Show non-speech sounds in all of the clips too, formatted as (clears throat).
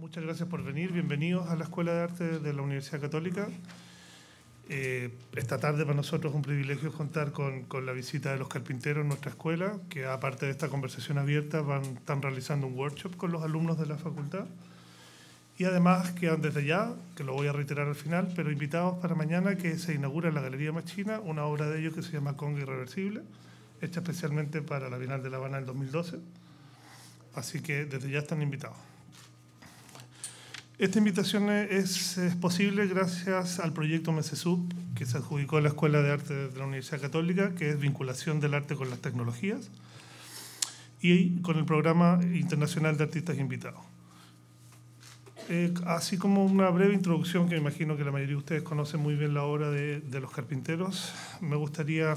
Muchas gracias por venir. Bienvenidos a la Escuela de Arte de la Universidad Católica. Eh, esta tarde para nosotros es un privilegio contar con, la visita de los carpinteros en nuestra escuela, que aparte de esta conversación abierta van, están realizando un workshop con los alumnos de la facultad. Y además que quedan desde ya, que lo voy a reiterar al final, pero invitados para mañana que se inaugura en la Galería Machina una obra de ellos que se llama Conga Irreversible, hecha especialmente para la Bienal de La Habana del 2012. Así que desde ya están invitados. Esta invitación es, posible gracias al proyecto MESESUB, que se adjudicó a la Escuela de Arte de la Universidad Católica, que es vinculación del arte con las tecnologías, y con el Programa Internacional de Artistas Invitados. Eh, así como una breve introducción, que me imagino que la mayoría de ustedes conocen muy bien la obra de, de los carpinteros, me gustaría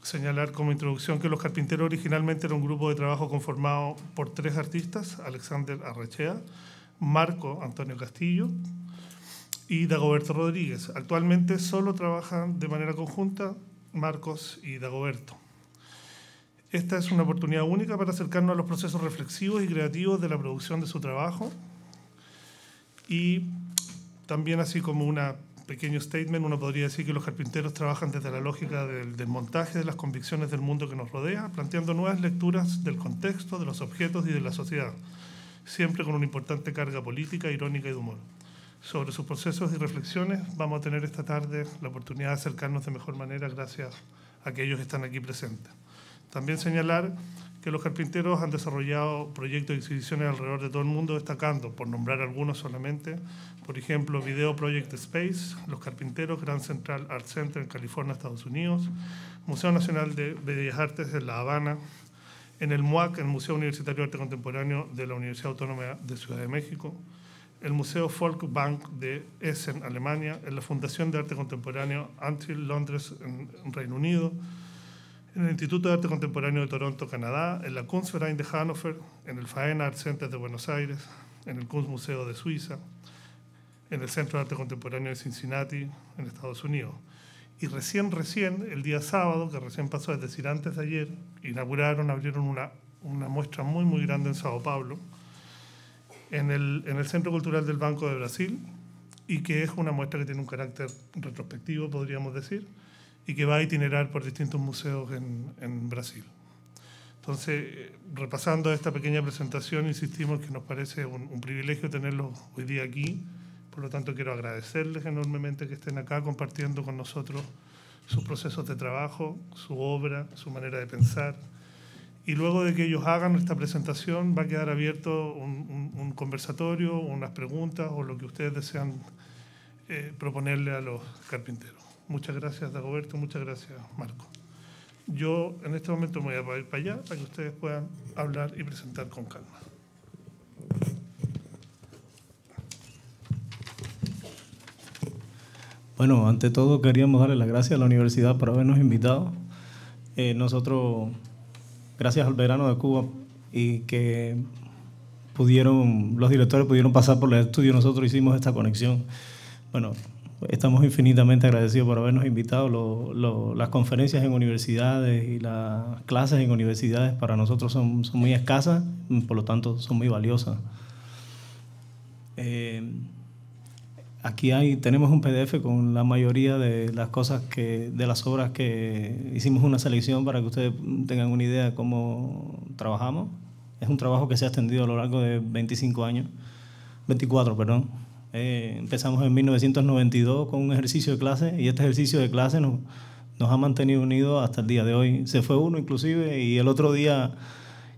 señalar como introducción que Los Carpinteros originalmente era un grupo de trabajo conformado por tres artistas, Alexander Arrechea, Marco Antonio Castillo y Dagoberto Rodríguez. Actualmente solo trabajan de manera conjunta Marcos y Dagoberto. Esta es una oportunidad única para acercarnos a los procesos reflexivos y creativos de la producción de su trabajo y también así como un pequeño statement, uno podría decir que los carpinteros trabajan desde la lógica del desmontaje de las convicciones del mundo que nos rodea, planteando nuevas lecturas del contexto, de los objetos y de la sociedad siempre con una importante carga política, irónica y de humor. Sobre sus procesos y reflexiones vamos a tener esta tarde la oportunidad de acercarnos de mejor manera gracias a aquellos que están aquí presentes. También señalar que los carpinteros han desarrollado proyectos y exhibiciones alrededor de todo el mundo, destacando, por nombrar algunos solamente, por ejemplo, Video Project Space, Los Carpinteros, Grand Central Art Center en California, Estados Unidos, Museo Nacional de Bellas Artes en La Habana, en el MUAC, el Museo Universitario de Arte Contemporáneo de la Universidad Autónoma de Ciudad de México, el Museo Folkbank de Essen, Alemania, en la Fundación de Arte Contemporáneo Antil Londres, Reino Unido, en el Instituto de Arte Contemporáneo de Toronto, Canadá, en la Kunstverein de Hannover, en el Faena Art Center de Buenos Aires, en el Kunstmuseo de Suiza, en el Centro de Arte Contemporáneo de Cincinnati, en Estados Unidos. Y recién, recién, el día sábado, que recién pasó, es decir, antes de ayer, inauguraron, abrieron una, muestra muy, muy grande en Sao Paulo, en el, Centro Cultural del Banco de Brasil, y que es una muestra que tiene un carácter retrospectivo, podríamos decir, y que va a itinerar por distintos museos en, Brasil. Entonces, repasando esta pequeña presentación, insistimos que nos parece un, un privilegio tenerlos hoy día aquí por lo tanto, quiero agradecerles enormemente que estén acá compartiendo con nosotros sus procesos de trabajo, su obra, su manera de pensar. Y luego de que ellos hagan esta presentación, va a quedar abierto un, conversatorio, unas preguntas o lo que ustedes desean eh, proponerle a los carpinteros. Muchas gracias, Dagoberto, muchas gracias, Marco. Yo en este momento me voy a ir para allá para que ustedes puedan hablar y presentar con calma. Bueno, ante todo queríamos darle las gracias a la universidad por habernos invitado. Eh, nosotros, gracias al verano de Cuba y que pudieron, los directores pudieron pasar por el estudio, nosotros hicimos esta conexión. Bueno, estamos infinitamente agradecidos por habernos invitado. las conferencias en universidades y las clases en universidades para nosotros son, son muy escasas, por lo tanto son muy valiosas. Eh, Aquí hay, tenemos un PDF con la mayoría de las cosas que, de las obras que hicimos una selección para que ustedes tengan una idea de cómo trabajamos. Es un trabajo que se ha extendido a lo largo de 25 años, 24, perdón. Eh, empezamos en 1992 con un ejercicio de clase y este ejercicio de clase nos, nos ha mantenido unidos hasta el día de hoy. Se fue uno inclusive y el otro día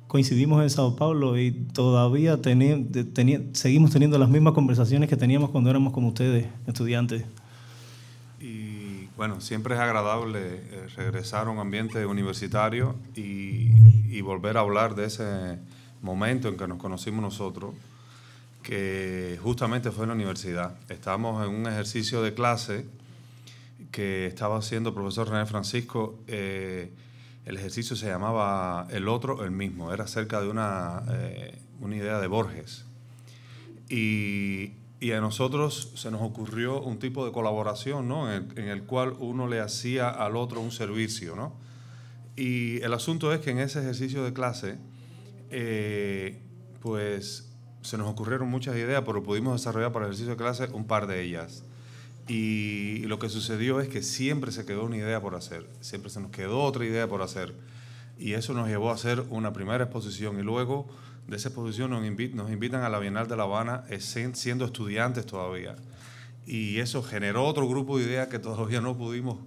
coincidimos en Sao Paulo y todavía seguimos teniendo las mismas conversaciones que teníamos cuando éramos como ustedes, estudiantes. Y bueno, siempre es agradable eh, regresar a un ambiente universitario y, volver a hablar de ese momento en que nos conocimos nosotros, que justamente fue en la universidad. Estábamos en un ejercicio de clase que estaba haciendo el profesor René Francisco. Eh, el ejercicio se llamaba El otro, el mismo. Era acerca de una, eh, idea de Borges. Y, a nosotros se nos ocurrió un tipo de colaboración, ¿no? En el, cual uno le hacía al otro un servicio, ¿no? Y el asunto es que en ese ejercicio de clase, eh, pues se nos ocurrieron muchas ideas, pero pudimos desarrollar para el ejercicio de clase un par de ellas. Y lo que sucedió es que siempre se quedó una idea por hacer, siempre se nos quedó otra idea por hacer. Y eso nos llevó a hacer una primera exposición y luego de esa exposición nos, invitan, a la Bienal de La Habana eh, siendo estudiantes todavía. Y eso generó otro grupo de ideas que todavía no pudimos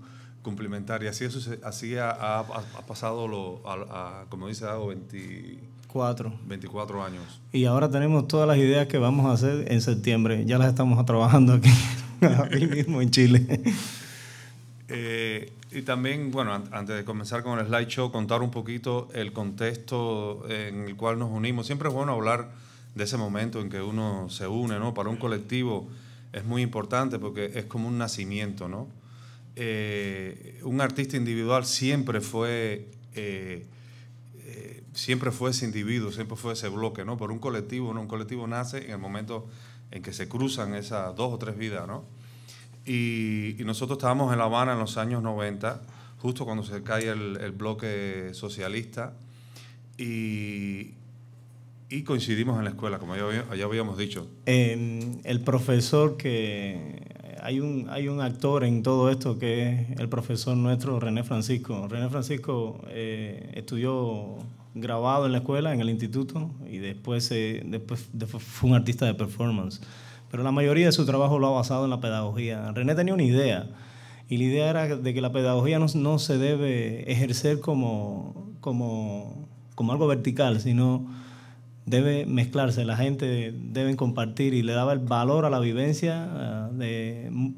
cumplimentar Y así, eso se, ha, pasado, lo, como dice Dago, 24. 24 años. Y ahora tenemos todas las ideas que vamos a hacer en septiembre. Ya las estamos trabajando aquí aquí (laughs) mismo en Chile. Eh, y también, bueno, antes de comenzar con el slideshow, contar un poquito el contexto en el cual nos unimos. Siempre es bueno hablar de ese momento en que uno se une, ¿no? Para un colectivo es muy importante porque es como un nacimiento, ¿no? Eh, un artista individual siempre fue, eh, siempre fue ese individuo, siempre fue ese bloque, ¿no? Por un colectivo, ¿no? Un colectivo nace en el momento en que se cruzan esas dos o tres vidas, ¿no? Y, nosotros estábamos en La Habana en los años 90, justo cuando se cae el, bloque socialista, y, y, coincidimos en la escuela, como ya, habíamos dicho. el profesor que... Hay un, hay un actor en todo esto que es el profesor nuestro, René Francisco. René Francisco eh, estudió grabado en la escuela, en el instituto, y después, después fue un artista de performance pero la mayoría de su trabajo lo ha basado en la pedagogía. René tenía una idea, y la idea era de que la pedagogía no, se debe ejercer como, como, como algo vertical, sino debe mezclarse, la gente debe compartir y le daba el valor a la vivencia ah,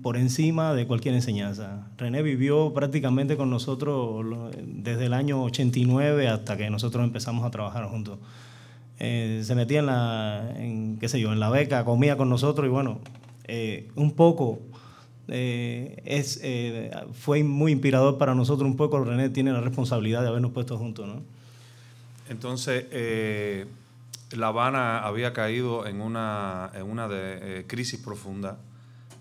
por encima de cualquier enseñanza. René vivió prácticamente con nosotros desde el año 89 hasta que nosotros empezamos a trabajar juntos. Eh, se metía en la, qué sé yo, en la beca, comía con nosotros y bueno, eh, un poco eh, es, fue muy inspirador para nosotros, un poco René tiene la responsabilidad de habernos puesto juntos, Entonces, La Habana había caído en una, en una de, crisis profunda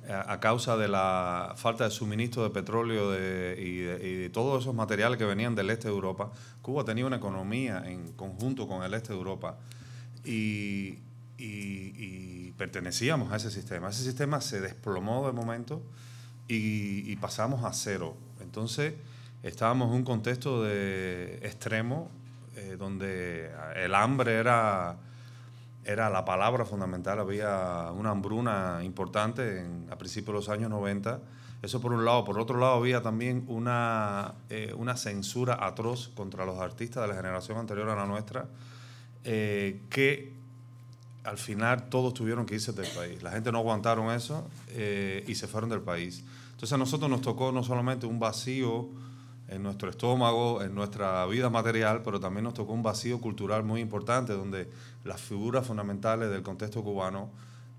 eh, a causa de la falta de suministro de petróleo y, de, todos esos materiales que venían del este de Europa, Cuba tenía una economía en conjunto con el este de Europa y, pertenecíamos a ese sistema. Ese sistema se desplomó de momento y, pasamos a cero. Entonces estábamos en un contexto de extremo eh, donde el hambre era era la palabra fundamental, había una hambruna importante a principios de los años 90. Eso por un lado. Por otro lado, había también una, eh, una censura atroz contra los artistas de la generación anterior a la nuestra, eh, que al final todos tuvieron que irse del país. La gente no aguantaron eso eh, y se fueron del país. Entonces a nosotros nos tocó no solamente un vacío en nuestro estómago, en nuestra vida material, pero también nos tocó un vacío cultural muy importante donde las figuras fundamentales del contexto cubano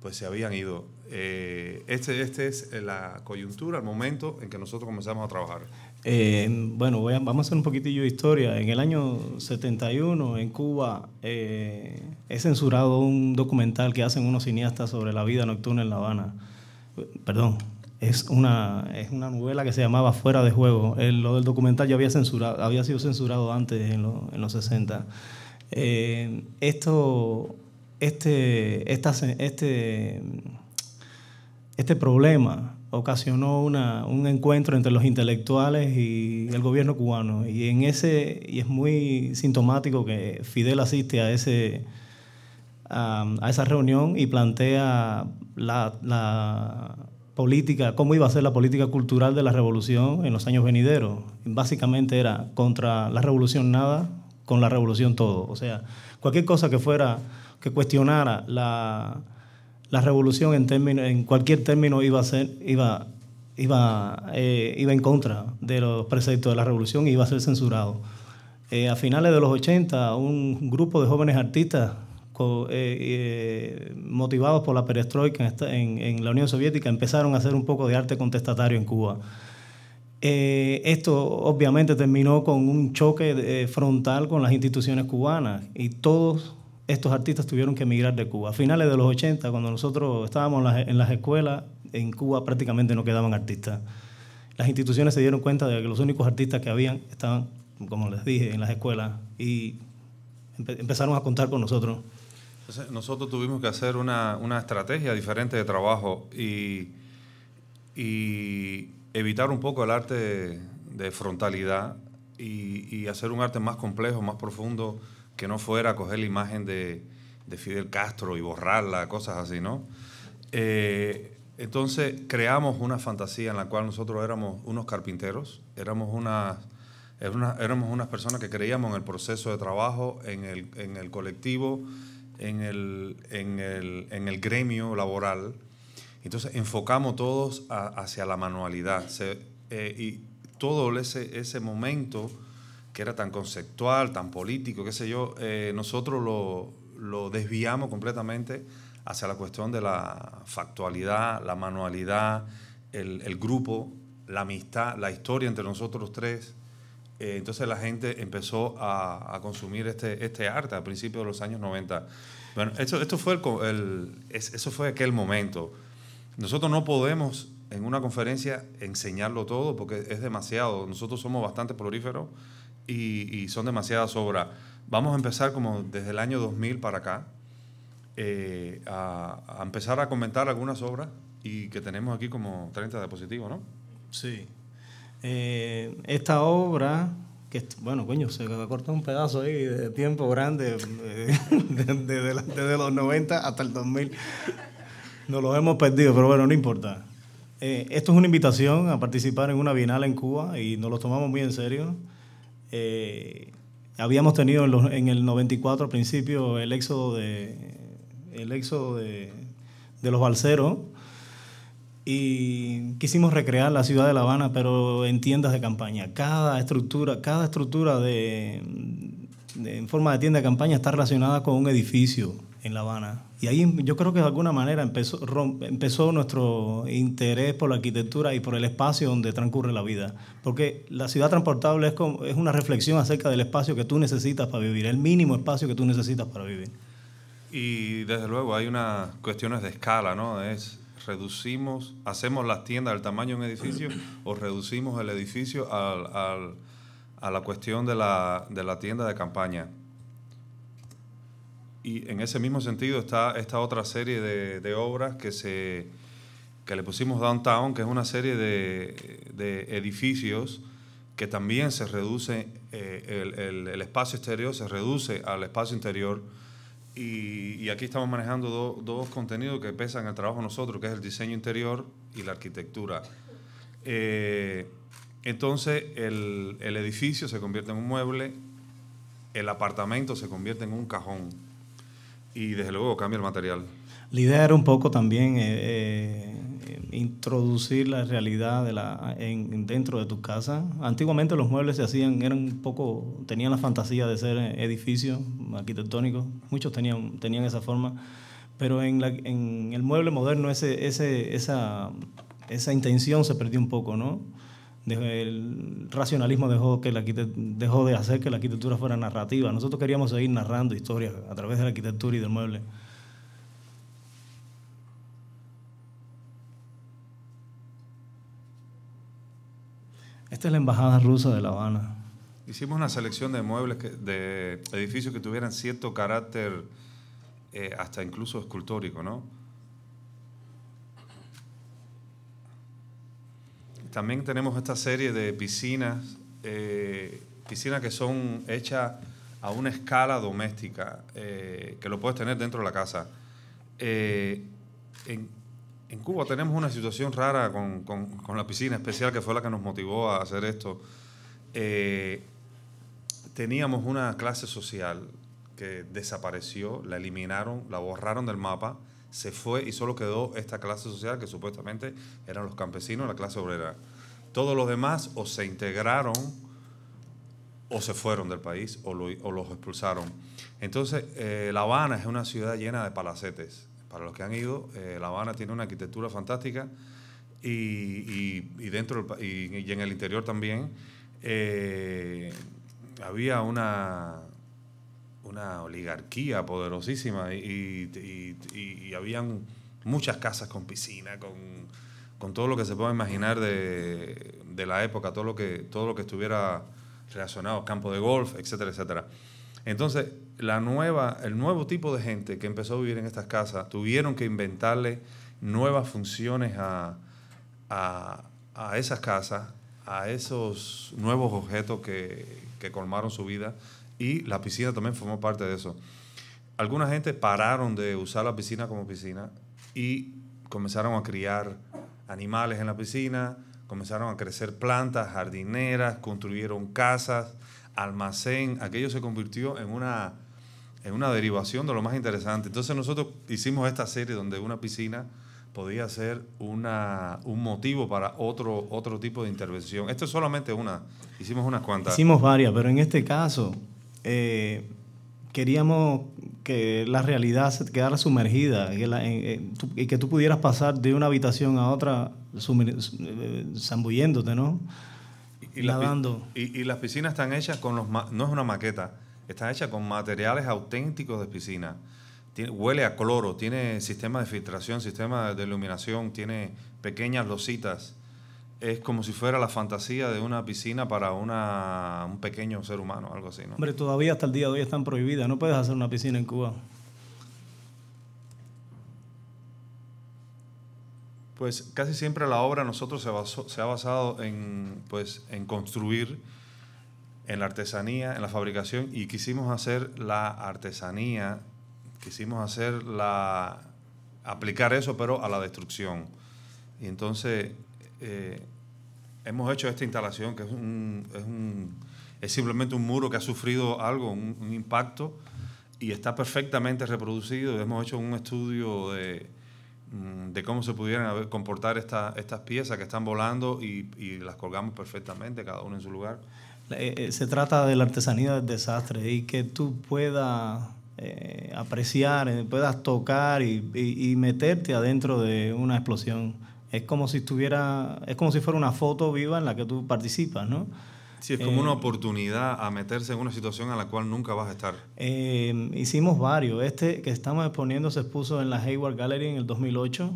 pues se habían ido. Eh, este, este es la coyuntura, el momento en que nosotros comenzamos a trabajar. Eh, bueno, vamos a hacer un poquitillo de historia. En el año 71, en Cuba, he eh, censurado un documental que hacen unos cineastas sobre la vida nocturna en La Habana. Perdón, es una, es una novela que se llamaba Fuera de Juego. El, lo del documental ya había, censurado, había sido censurado antes, en, en los 60. Eh, esto, este, esta, este, este problema ocasionó una, un encuentro entre los intelectuales y el gobierno cubano. Y, en ese, y es muy sintomático que Fidel asiste a, ese, a esa reunión y plantea la, la política, cómo iba a ser la política cultural de la revolución en los años venideros. Básicamente era contra la revolución nada, con la revolución todo. O sea, cualquier cosa que fuera, que cuestionara la, revolución en, en cualquier término iba a ser, iba, iba, eh, iba en contra de los preceptos de la revolución y iba a ser censurado. Eh, a finales de los 80, un grupo de jóvenes artistas eh, eh, motivados por la perestroika en, la Unión Soviética, empezaron a hacer un poco de arte contestatario en Cuba. Eh, esto obviamente terminó con un choque frontal con las instituciones cubanas y todos estos artistas tuvieron que emigrar de Cuba. A finales de los 80, cuando nosotros estábamos en las escuelas, en Cuba prácticamente no quedaban artistas. Las instituciones se dieron cuenta de que los únicos artistas que habían estaban, como les dije, en las escuelas y empezaron a contar con nosotros nosotros tuvimos que hacer una, una estrategia diferente de trabajo y, y, evitar un poco el arte de, frontalidad y, y, hacer un arte más complejo, más profundo, que no fuera coger la imagen de, de Fidel Castro y borrarla, cosas así, ¿no? Eh, entonces creamos una fantasía en la cual nosotros éramos unos carpinteros, éramos unas, éramos unas personas que creíamos en el proceso de trabajo, en el, en el colectivo en el, en el, en el gremio laboral. Entonces enfocamos todos hacia la manualidad. Eh, y todo ese, ese momento que era tan conceptual, tan político, qué sé yo, eh, nosotros lo, lo, desviamos completamente hacia la cuestión de la factualidad, la manualidad, el, el, grupo, la amistad, la historia entre nosotros tres. Eh, entonces la gente empezó a, consumir este, este, arte a principios de los años 90. Bueno, esto, fue eso fue aquel momento. Nosotros no podemos en una conferencia enseñarlo todo porque es demasiado. Nosotros somos bastante prolíferos y, son demasiadas obras. Vamos a empezar como desde el año 2000 para acá eh, a, empezar a comentar algunas obras y que tenemos aquí como 30 diapositivos, ¿no? Sí. Eh, esta obra, que bueno, coño, se ha un pedazo ahí de tiempo grande, desde, eh, los 90 hasta el 2000. Nos lo hemos perdido, pero bueno, no importa. Eh, esto es una invitación a participar en una bienal en Cuba y nos lo tomamos muy en serio. habíamos tenido en, el 94 al principio el éxodo de, el éxodo de los balseros y quisimos recrear la ciudad de La Habana, pero en tiendas de campaña. Cada estructura, cada estructura de, de, en forma de tienda de campaña está relacionada con un edificio en La Habana. Y ahí yo creo que de alguna manera empezó, empezó nuestro interés por la arquitectura y por el espacio donde transcurre la vida. Porque la ciudad transportable es, es una reflexión acerca del espacio que tú necesitas para vivir, el mínimo espacio que tú necesitas para vivir. Y desde luego hay unas cuestiones de escala, ¿no? Es reducimos, hacemos las tiendas del tamaño de un edificio (clears throat) o reducimos el edificio a la cuestión de la, tienda de campaña. Y en ese mismo sentido está esta otra serie de, obras que, se, que le pusimos Downtown, que es una serie de, edificios que también se reduce, eh, el, el espacio exterior se reduce al espacio interior y, aquí estamos manejando dos contenidos que pesan el trabajo nosotros, que es el diseño interior y la arquitectura. Eh, entonces, el, el, edificio se convierte en un mueble, el apartamento se convierte en un cajón y desde luego cambia el material. La idea era un poco también eh, eh, introducir la realidad de la, dentro de tu casa. Antiguamente los muebles se hacían, eran un poco, tenían la fantasía de ser eh, edificios arquitectónicos, muchos tenían, tenían esa forma, pero en, la, en el mueble moderno ese, esa, esa intención se perdió un poco, ¿no? el racionalismo dejó, que la dejó de hacer que la arquitectura fuera narrativa. Nosotros queríamos seguir narrando historias a través de la arquitectura y del mueble. Esta la embajada rusa de La Habana. Hicimos una selección de muebles, de edificios que tuvieran cierto carácter, eh, hasta incluso escultórico, ¿no? También tenemos esta serie de piscinas, eh, piscinas que son hechas a una escala doméstica, eh, que lo puedes tener dentro de la casa. En, en Cuba tenemos una situación rara con, con, la piscina especial, que fue la que nos motivó a hacer esto. Eh, teníamos una clase social que desapareció, la eliminaron, la borraron del mapa, se fue y solo quedó esta clase social que supuestamente eran los campesinos, la clase obrera. Todos los demás o se integraron o se fueron del país o, los expulsaron. Entonces, eh, La Habana es una ciudad llena de palacetes para los que han ido, eh, La Habana tiene una arquitectura fantástica y, dentro y, en el interior también eh, había una, una oligarquía poderosísima y, habían muchas casas con piscina, con, con, todo lo que se pueda imaginar de, de la época, todo lo que, todo lo que estuviera relacionado, campo de golf, etcétera, etcétera. Entonces, la nueva, el nuevo tipo de gente que empezó a vivir en estas casas tuvieron que inventarle nuevas funciones a, esas casas, a esos nuevos objetos que, que, colmaron su vida y la piscina también formó parte de eso. Alguna gente pararon de usar la piscina como piscina y comenzaron a criar animales en la piscina, comenzaron a crecer plantas, jardineras, construyeron casas, almacén, aquello se convirtió en una es una derivación de lo más interesante. Entonces nosotros hicimos esta serie donde una piscina podía ser un motivo para otro, otro tipo de intervención. Esto es solamente una, hicimos unas cuantas. Hicimos varias, pero en este caso eh, queríamos que la realidad se quedara sumergida y, que tú pudieras pasar de una habitación a otra eh, zambulléndote, ¿no? Y, y, y las piscinas están hechas con los... No es una maqueta, Está hecha con materiales auténticos de piscina. huele a cloro, tiene sistema de filtración, sistema de iluminación, tiene pequeñas lositas. Es como si fuera la fantasía de una piscina para una, un pequeño ser humano, algo así, ¿no? Hombre, todavía hasta el día de hoy están prohibidas. No puedes hacer una piscina en Cuba. Pues casi siempre la obra nosotros se, se ha basado en, pues, en construir en la artesanía, en la fabricación, y quisimos hacer la artesanía, quisimos hacer la aplicar eso, pero a la destrucción. Y entonces eh, hemos hecho esta instalación, que es un, es un, es simplemente un muro que ha sufrido algo, un, impacto, y está perfectamente reproducido. Hemos hecho un estudio de, mm, de cómo se pudieran comportar estas piezas que están volando y, y, las colgamos perfectamente, cada uno en su lugar. Eh, eh, se trata de la artesanía del desastre y que tú puedas eh, apreciar, puedas tocar y, y, meterte adentro de una explosión. Es como si estuviera, es como si fuera una foto viva en la que tú participas, ¿no? Sí, es como una oportunidad a meterse en una situación a la cual nunca vas a estar. hicimos varios. Este que estamos exponiendo se expuso en la Hayward Gallery en el 2008.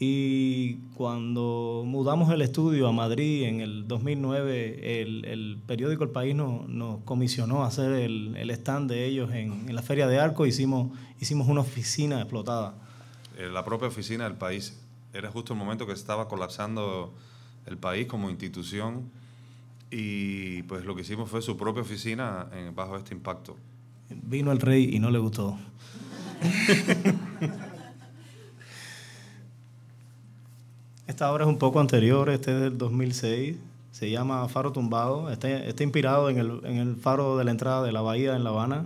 Y cuando mudamos el estudio a Madrid en el 2009, el, el periódico El País nos, nos comisionó a hacer el, el, stand de ellos en, en, la Feria de Arco. Hicimos, hicimos una oficina explotada. Eh, la propia oficina del país. Era justo el momento que estaba colapsando el país como institución y pues lo que hicimos fue su propia oficina bajo este impacto. Vino el rey y no le gustó. (laughs) Esta obra es un poco anterior, este es del 2006, se llama Faro Tumbado, está, está inspirado en el, en el, faro de la entrada de la bahía en La Habana,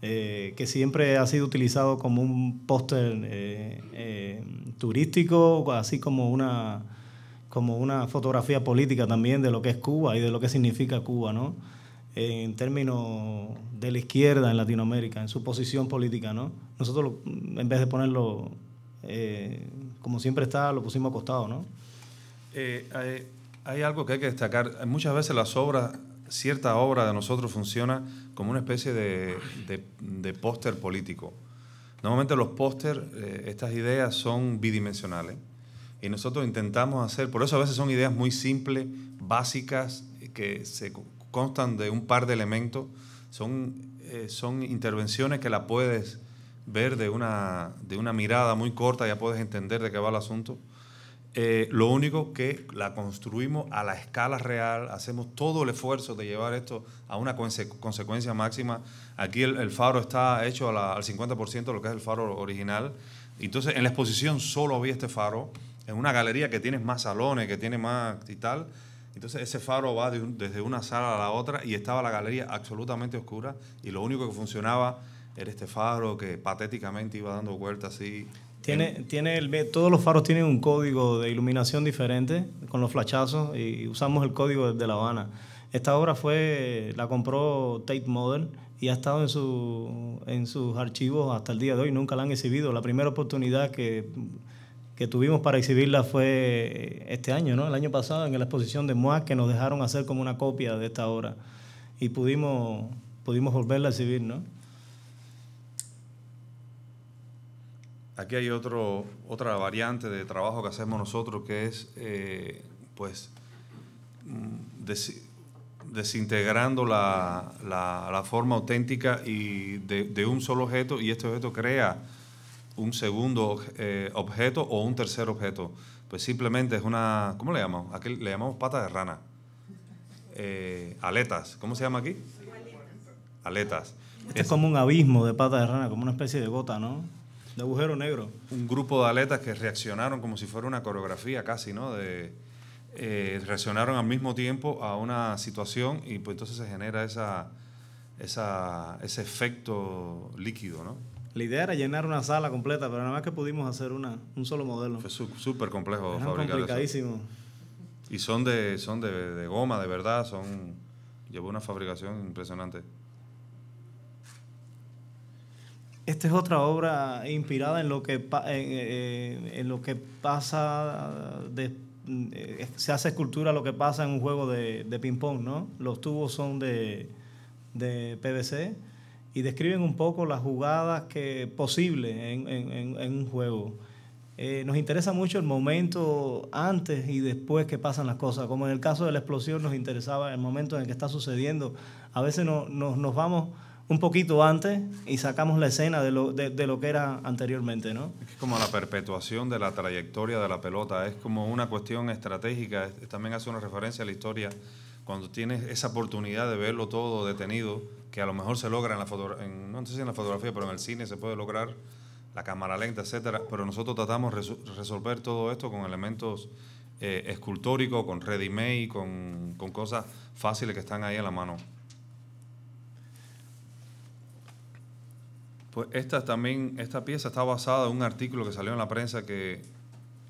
eh, que siempre ha sido utilizado como un póster eh, eh, turístico, así como una, como una fotografía política también de lo que es Cuba y de lo que significa Cuba, ¿no? en términos de la izquierda en Latinoamérica, en su posición política, ¿no? Nosotros, en vez de ponerlo eh, como siempre está, lo pusimos acostado, ¿no? Eh, hay, algo que hay que destacar. Muchas veces las obras, cierta obra de nosotros funciona como una especie de, de, póster político. Normalmente los póster, eh, estas ideas son bidimensionales y nosotros intentamos hacer, por eso a veces son ideas muy simples, básicas, que se constan de un par de elementos, son, son intervenciones que la puedes ver de una, mirada muy corta, ya puedes entender de qué va el asunto. Eh, lo único que la construimos a la escala real, hacemos todo el esfuerzo de llevar esto a una consecuencia máxima. Aquí el, faro está hecho al 50% lo que es el faro original. Entonces, en la exposición solo había este faro, en una galería que tiene más salones, que tiene más y tal. Entonces, ese faro va desde una sala a la otra y estaba la galería absolutamente oscura y lo único que funcionaba era este faro que patéticamente iba dando vueltas así. Tiene, tiene el, todos los faros tienen un código de iluminación diferente con los flachazos y usamos el código de La Habana. Esta obra fue, la compró Tate Model y ha estado en, su, en sus archivos hasta el día de hoy, nunca la han exhibido. La primera oportunidad que, que tuvimos para exhibirla fue eh, este año, ¿no? el año pasado, en la exposición de MOAC, que nos dejaron hacer como una copia de esta obra y pudimos, pudimos volverla a exhibir. ¿no? Aquí hay otro, otra variante de trabajo que hacemos nosotros que es, eh, pues, mm, desintegrando la, la, forma auténtica y de, un solo objeto y este objeto crea un segundo eh, objeto o un tercer objeto. Pues simplemente es una, ¿cómo le llamamos? Aquí le llamamos pata de rana. Eh, aletas, ¿cómo se llama aquí? Aletas. Este es como un abismo de pata de rana, como una especie de gota, ¿no? de agujero negro. Un grupo de aletas que reaccionaron como si fuera una coreografía casi, ¿no? De, eh, reaccionaron al mismo tiempo a una situación y pues entonces se genera esa, esa, ese efecto líquido, ¿no? La idea era llenar una sala completa, pero nada más que pudimos hacer una, un solo modelo. Fue súper complejo fabricar complicadísimo. Eso. Y son de, son de, de goma, de verdad, son... Llevó una fabricación impresionante. Esta es otra obra inspirada en lo que, eh, eh, en, lo que pasa, eh, se hace escultura lo que pasa en un juego de, ping-pong, ¿no? Los tubos son de, PVC y describen un poco las jugadas que, posibles en, un juego. nos interesa mucho el momento antes y después que pasan las cosas. Como en el caso de la explosión nos interesaba el momento en el que está sucediendo. A veces nos vamos un poquito antes y sacamos la escena de lo, que era anteriormente, ¿no? Es como la perpetuación de la trayectoria de la pelota, es como una cuestión estratégica, también hace una referencia a la historia, cuando tienes esa oportunidad de verlo todo detenido, que a lo mejor se logra en la fotografía, no sé si en la fotografía, pero en el cine se puede lograr, la cámara lenta, etcétera, pero nosotros tratamos de resolver todo esto con elementos eh, escultóricos, con ready-made, con, con cosas fáciles que están ahí a la mano. Pues esta también, esta pieza está basada en un artículo que salió en la prensa que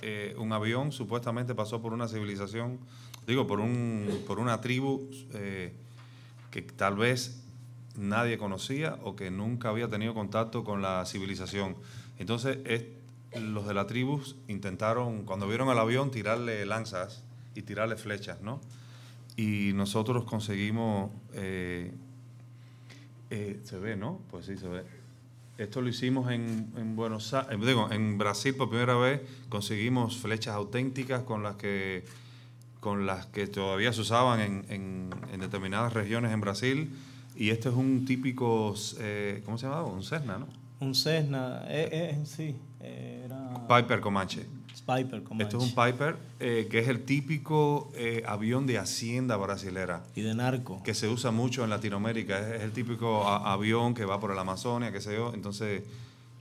eh, un avión supuestamente pasó por una civilización, digo, por, un, por una tribu eh, que tal vez nadie conocía o que nunca había tenido contacto con la civilización. Entonces, los de la tribu intentaron, cuando vieron al avión, tirarle lanzas y tirarle flechas, ¿no? Y nosotros conseguimos, eh, se ve, ¿no? Pues sí, se ve esto lo hicimos en, Buenos eh, digo, en Brasil por primera vez conseguimos flechas auténticas con las que con las que todavía se usaban en, en, determinadas regiones en Brasil. Y este es un típico, eh, ¿cómo se llamaba? Un Cessna, ¿no? Un Cessna, eh, eh sí. Era... Piper Comanche. Piper. Esto es un Piper, eh, que es el típico eh, avión de hacienda brasilera. Y de narco. Que se usa mucho en Latinoamérica. Es, el típico avión que va por el Amazonia, qué sé yo. Entonces,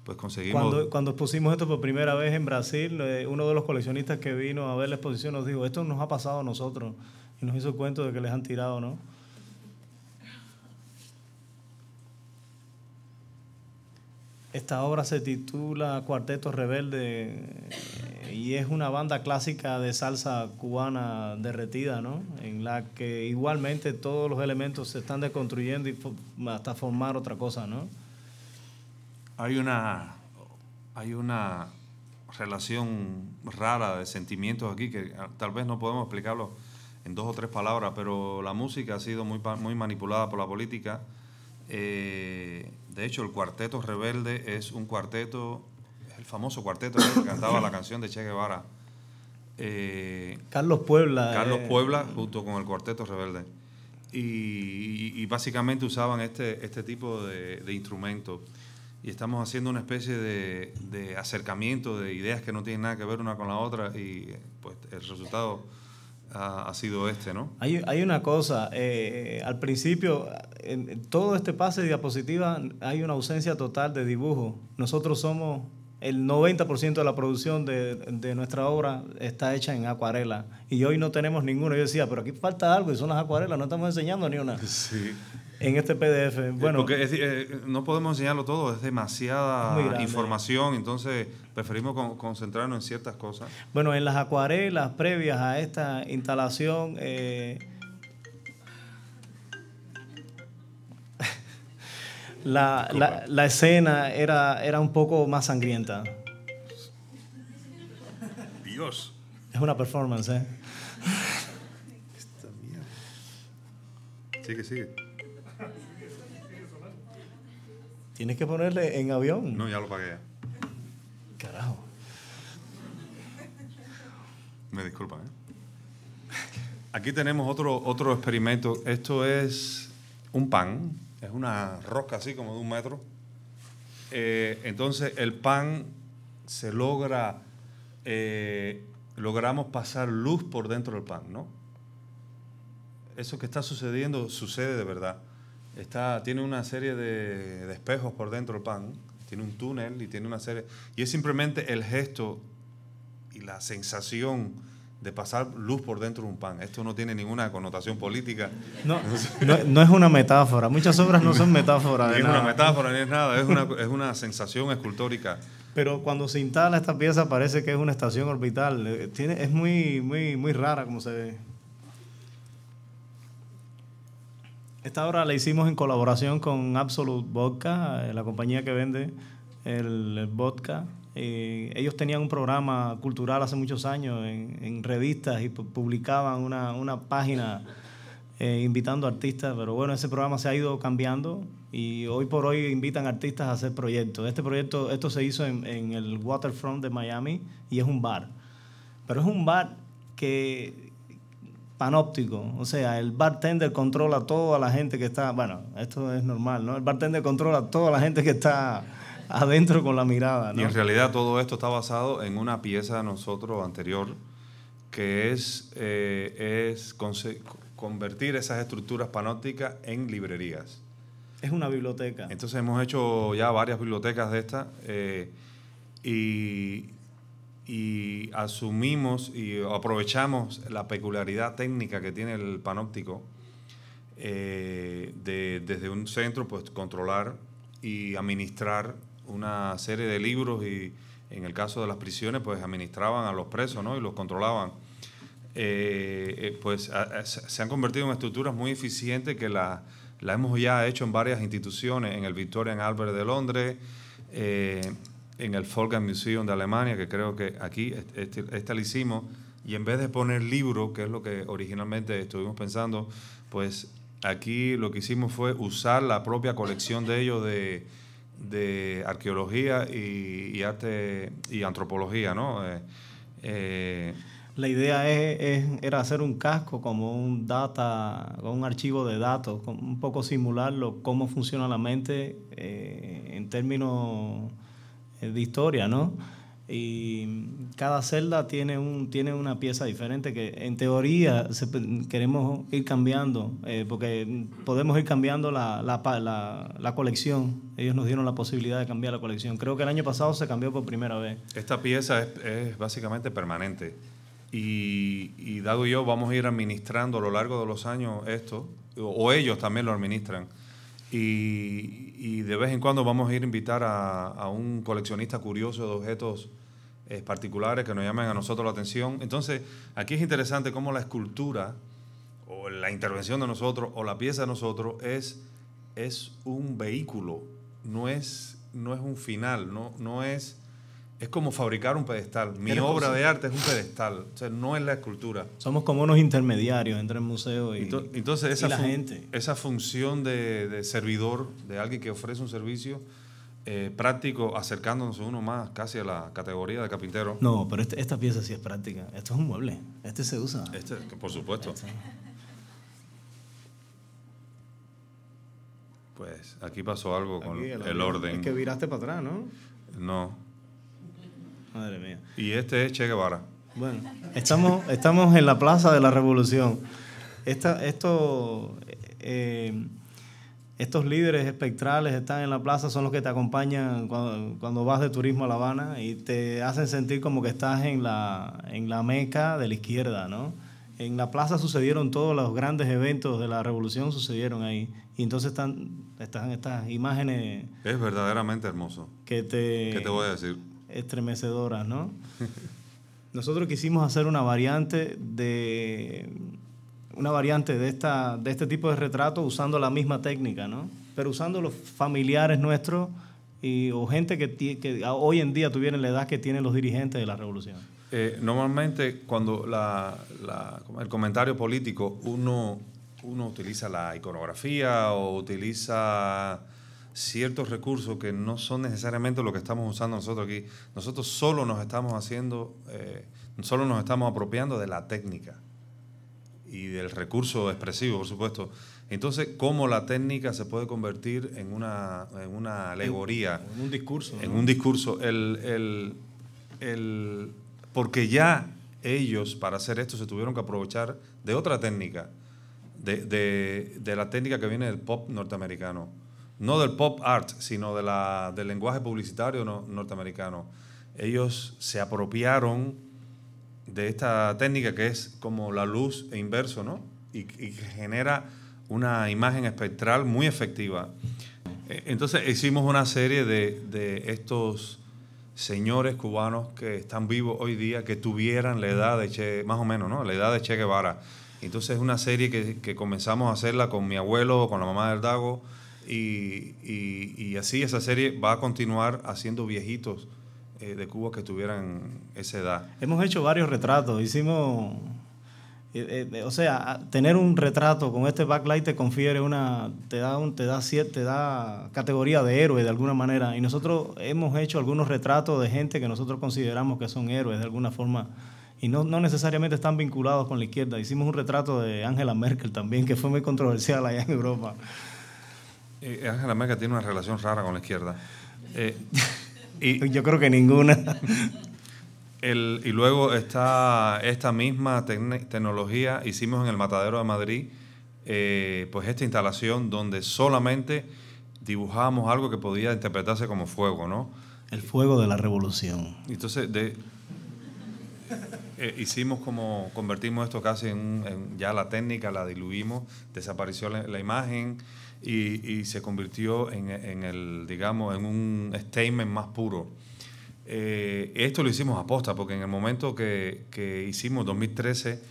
pues conseguimos... Cuando, cuando pusimos esto por primera vez en Brasil, uno de los coleccionistas que vino a ver la exposición nos dijo, esto nos ha pasado a nosotros. Y nos hizo cuenta de que les han tirado, ¿no? Esta obra se titula Cuarteto Rebelde y es una banda clásica de salsa cubana derretida, ¿no? En la que igualmente todos los elementos se están deconstruyendo hasta formar otra cosa, ¿no? Hay una, hay una relación rara de sentimientos aquí que ah, tal vez no podemos explicarlo en dos o tres palabras, pero la música ha sido muy, muy manipulada por la política. Eh, de hecho, el Cuarteto Rebelde es un cuarteto, el famoso cuarteto que cantaba la canción de Che Guevara. Eh, Carlos Puebla. Carlos eh. Puebla, junto con el Cuarteto Rebelde. Y, básicamente usaban este, este tipo de, de, instrumentos. Y estamos haciendo una especie de, de, acercamiento de ideas que no tienen nada que ver una con la otra y pues el resultado ha, sido este, ¿no? Hay, una cosa, eh, eh, al principio, en todo este pase de diapositiva hay una ausencia total de dibujo. Nosotros somos el 90% de la producción de, nuestra obra está hecha en acuarela. Y hoy no tenemos ninguna Yo decía, pero aquí falta algo y son las acuarelas, no estamos enseñando ni una. (laughs) Sí en este PDF. Eh, bueno, eh, no podemos enseñarlo todo, es demasiada información, entonces preferimos concentrarnos en ciertas cosas. Bueno, en las acuarelas previas a esta instalación... Eh, (laughs) la, escena era, era un poco más sangrienta. Dios. Es una performance, ¿eh? Sigue, sigue. Tienes que ponerle en avión. No, ya lo pagué. Carajo. Me disculpa. ¿eh? Aquí tenemos otro, otro experimento. Esto es un pan. Es una rosca así como de un metro. Eh, entonces el pan se logra, eh, logramos pasar luz por dentro del pan, ¿no? Eso que está sucediendo sucede de verdad. Está, tiene una serie de, espejos por dentro el pan, tiene un túnel y tiene una serie... Y es simplemente el gesto y la sensación de pasar luz por dentro de un pan. Esto no tiene ninguna connotación política. No, no, es una metáfora. Muchas obras no son metáforas. es una metáfora, ni es nada. Es una, es una sensación escultórica. Pero cuando se instala esta pieza parece que es una estación orbital. Eh, tiene, es muy, muy, muy rara como se ve. Esta obra la hicimos en colaboración con Absolute Vodka, eh, la compañía que vende el, vodka. Eh, ellos tenían un programa cultural hace muchos años en, revistas y publicaban una, una página eh, invitando artistas, pero bueno, ese programa se ha ido cambiando y hoy por hoy invitan artistas a hacer proyectos. Este proyecto, esto se hizo en, en el Waterfront de Miami y es un bar, pero es un bar que panóptico. O sea, el bartender controla a toda la gente que está. Bueno, esto es normal, ¿no? El bartender controla a toda la gente que está adentro con la mirada. ¿no? Y en realidad todo esto está basado en una pieza de nosotros anterior que es, eh, es convertir esas estructuras panópticas en librerías. Es una biblioteca. Entonces hemos hecho ya varias bibliotecas de estas eh, y, y asumimos y aprovechamos la peculiaridad técnica que tiene el panóptico eh, de, desde un centro, pues controlar y administrar una serie de libros y en el caso de las prisiones, pues administraban a los presos ¿no? y los controlaban. Eh, eh, pues se han convertido en estructuras muy eficientes que las la hemos ya hecho en varias instituciones, en el Victorian Albert de Londres, en el Folk Museum de Alemania, que creo que aquí, este, esta la hicimos, y en vez de poner libro, que es lo que originalmente estuvimos pensando, pues aquí lo que hicimos fue usar la propia colección de ellos de, de arqueología y, arte y antropología, ¿no? Eh, eh, la idea es, era hacer un casco como un data, un archivo de datos, un poco simularlo, cómo funciona la mente eh, en términos eh, de historia, ¿no? Y cada celda tiene, un, tiene una pieza diferente que en teoría queremos ir cambiando, eh, porque podemos ir cambiando la, la, la, colección. Ellos nos dieron la posibilidad de cambiar la colección. Creo que el año pasado se cambió por primera vez. Esta pieza es, es básicamente permanente. Y, y Dado y yo vamos a ir administrando a lo largo de los años esto, o ellos también lo administran. Y, de vez en cuando vamos a ir a invitar a, un coleccionista curioso de objetos eh, particulares que nos llamen a nosotros la atención. Entonces, aquí es interesante cómo la escultura o la intervención de nosotros o la pieza de nosotros es, es un vehículo, no es, no es un final, no, no es es como fabricar un pedestal. Mi obra de arte es un pedestal, no es la escultura. Somos como unos intermediarios entre el museo y, entonces, esa la gente. Esa función de, servidor, de alguien que ofrece un servicio eh, práctico, acercándonos uno más casi a la categoría de carpintero. No, pero este, esta pieza sí es práctica. Esto es un mueble. Este se usa. Este, por supuesto. Este. Pues aquí pasó algo con el, el orden. Es que viraste para atrás, ¿no? No. Madre mía. Y este es Che Guevara. Bueno, estamos, estamos en la Plaza de la Revolución. Esta, esto, eh, estos líderes espectrales están en la plaza, son los que te acompañan cuando, cuando, vas de turismo a La Habana y te hacen sentir como que estás en la, en la meca de la izquierda, ¿no? En la plaza sucedieron todos los grandes eventos de la revolución, sucedieron ahí. Y entonces están, están estas imágenes... Es verdaderamente hermoso. Que te... ¿Qué te voy a decir? estremecedoras, ¿no? (laughs) Nosotros quisimos hacer una variante de una variante de, esta, de este tipo de retrato usando la misma técnica, ¿no? Pero usando los familiares nuestros y, o gente que, que hoy en día tuviera la edad que tienen los dirigentes de la revolución. Eh, normalmente cuando la, el comentario político uno, uno utiliza la iconografía o utiliza ciertos recursos que no son necesariamente lo que estamos usando nosotros aquí. Nosotros solo nos estamos haciendo, eh, solo nos estamos apropiando de la técnica y del recurso expresivo, por supuesto. Entonces, ¿cómo la técnica se puede convertir en una, en una alegoría? En, un discurso. En un discurso. porque ya ellos, para hacer esto, se tuvieron que aprovechar de otra técnica, de, de la técnica que viene del pop norteamericano no del pop art, sino de la, del lenguaje publicitario norteamericano. Ellos se apropiaron de esta técnica que es como la luz e inverso, ¿no? Y, que genera una imagen espectral muy efectiva. Eh, entonces hicimos una serie de, estos señores cubanos que están vivos hoy día, que tuvieran la edad de Che, más o menos, ¿no? La edad de Che Guevara. Entonces es una serie que, que comenzamos a hacerla con mi abuelo, con la mamá del Dago, y, así esa serie va a continuar haciendo viejitos eh, de Cuba que tuvieran esa edad. Hemos hecho varios retratos, hicimos... Eh, eh, o sea, tener un retrato con este backlight te confiere una, te da un, te da te da categoría de héroe de alguna manera. Y nosotros hemos hecho algunos retratos de gente que nosotros consideramos que son héroes de alguna forma y no, no, necesariamente están vinculados con la izquierda. Hicimos un retrato de Angela Merkel también, que fue muy controversial allá en Europa. Ángel eh, eh, Ángela tiene una relación rara con la izquierda. Eh, y, Yo creo que ninguna. y luego está esta misma tecnología, hicimos en el Matadero de Madrid, pues esta instalación donde solamente dibujábamos algo que podía interpretarse como fuego, ¿no? El fuego de la revolución. Entonces, de, hicimos como, convertimos esto casi en, ya la técnica, la diluimos, desapareció la imagen, y, se convirtió en, el, digamos, en un statement más puro. Eh, esto lo hicimos a porque en el momento que, hicimos 2013,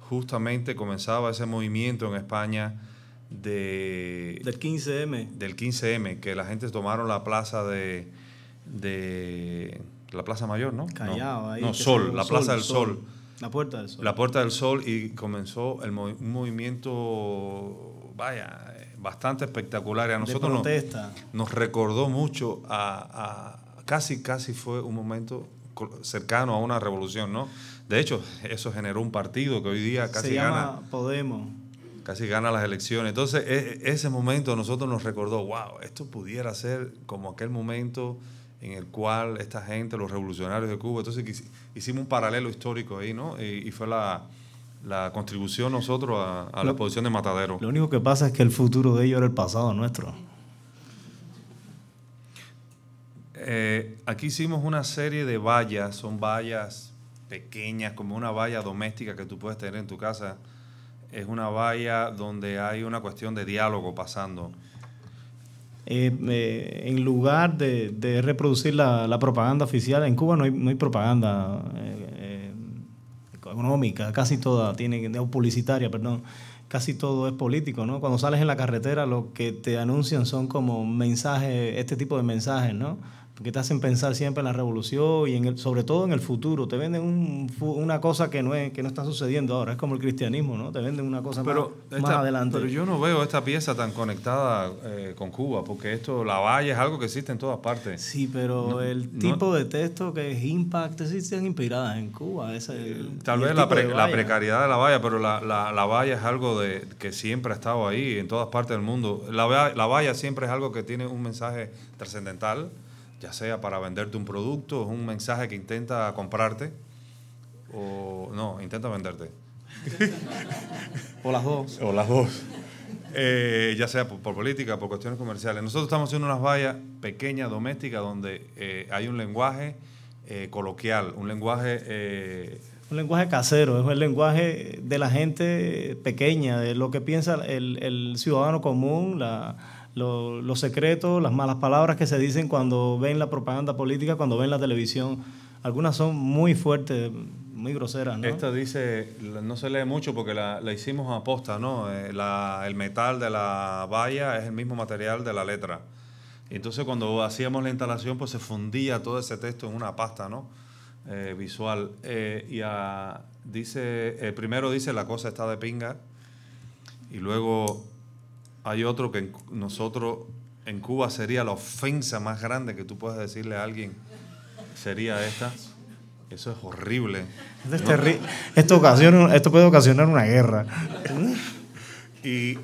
justamente comenzaba ese movimiento en España de... Del 15M. Del 15M, que la gente tomaron la plaza de... la Plaza Mayor, ¿no? Callao, ahí. No, Sol, la Plaza del sol. La Puerta del Sol. La Puerta del Sol y comenzó el, un movimiento, vaya, bastante y A nosotros nos, recordó mucho a, casi, casi fue un momento cercano a una revolución, ¿no? De hecho, eso generó un partido que hoy día casi gana. Podemos. Casi gana las elecciones. Entonces, e, e, ese momento a nosotros nos recordó, wow, esto pudiera ser como aquel momento en el cual esta gente, los revolucionarios de Cuba, entonces hicimos un paralelo histórico ahí, ¿no? y fue la, la contribución nosotros a, la posición de Matadero. Lo único que pasa es que el futuro de ellos era el pasado nuestro. Eh, aquí hicimos una serie de vallas, son vallas pequeñas, como una valla doméstica que tú puedes tener en tu casa. Es una valla donde hay una cuestión de diálogo pasando. Eh, en lugar de, reproducir la, propaganda oficial, en Cuba no hay, no hay propaganda eh, económica, casi toda, tiene, publicitaria, perdón, casi todo es político, ¿no? Cuando sales en la carretera lo que te anuncian son como mensajes, este tipo de mensajes, ¿no? que te hacen pensar siempre en la revolución y en sobre todo en el futuro. Te venden una cosa que no, es, que no está sucediendo ahora, es como el cristianismo, ¿no? Te venden una cosa más, adelante. Pero yo no veo esta pieza tan conectada eh, con Cuba, porque esto, la valla es algo que existe en todas partes. Sí, pero el tipo de texto que es Impact están inspiradas en Cuba. Esa, eh, tal vez la, precariedad de la valla, pero la, la, valla es algo de, que siempre ha estado ahí en todas partes del mundo. La, la valla siempre es algo que tiene un mensaje trascendental ya sea para venderte un producto, es un mensaje que intenta comprarte o no, intenta venderte. o las dos. O las dos. Eh, ya sea por, política, por cuestiones comerciales. Nosotros estamos haciendo unas vallas pequeña, doméstica, donde eh, hay un lenguaje eh, coloquial, un lenguaje... un lenguaje casero, es el lenguaje de la gente pequeña, de lo que piensa el, el ciudadano común, la, los secretos, las malas palabras que se dicen cuando ven la propaganda política, cuando ven la televisión. Algunas son muy fuertes, muy groseras. ¿no? Esta dice, no se lee mucho porque la, hicimos a posta, ¿no? Eh, el metal de la valla es el mismo material de la letra. Entonces cuando hacíamos la instalación, pues se fundía todo ese texto en una pasta, ¿no? Eh, visual. Eh, y dice, primero dice la cosa está de pinga y luego hay otro que nosotros en Cuba sería la ofensa más grande que tú puedas decirle a alguien, sería esta. Eso es horrible. esto, puede ocasionar una guerra. y,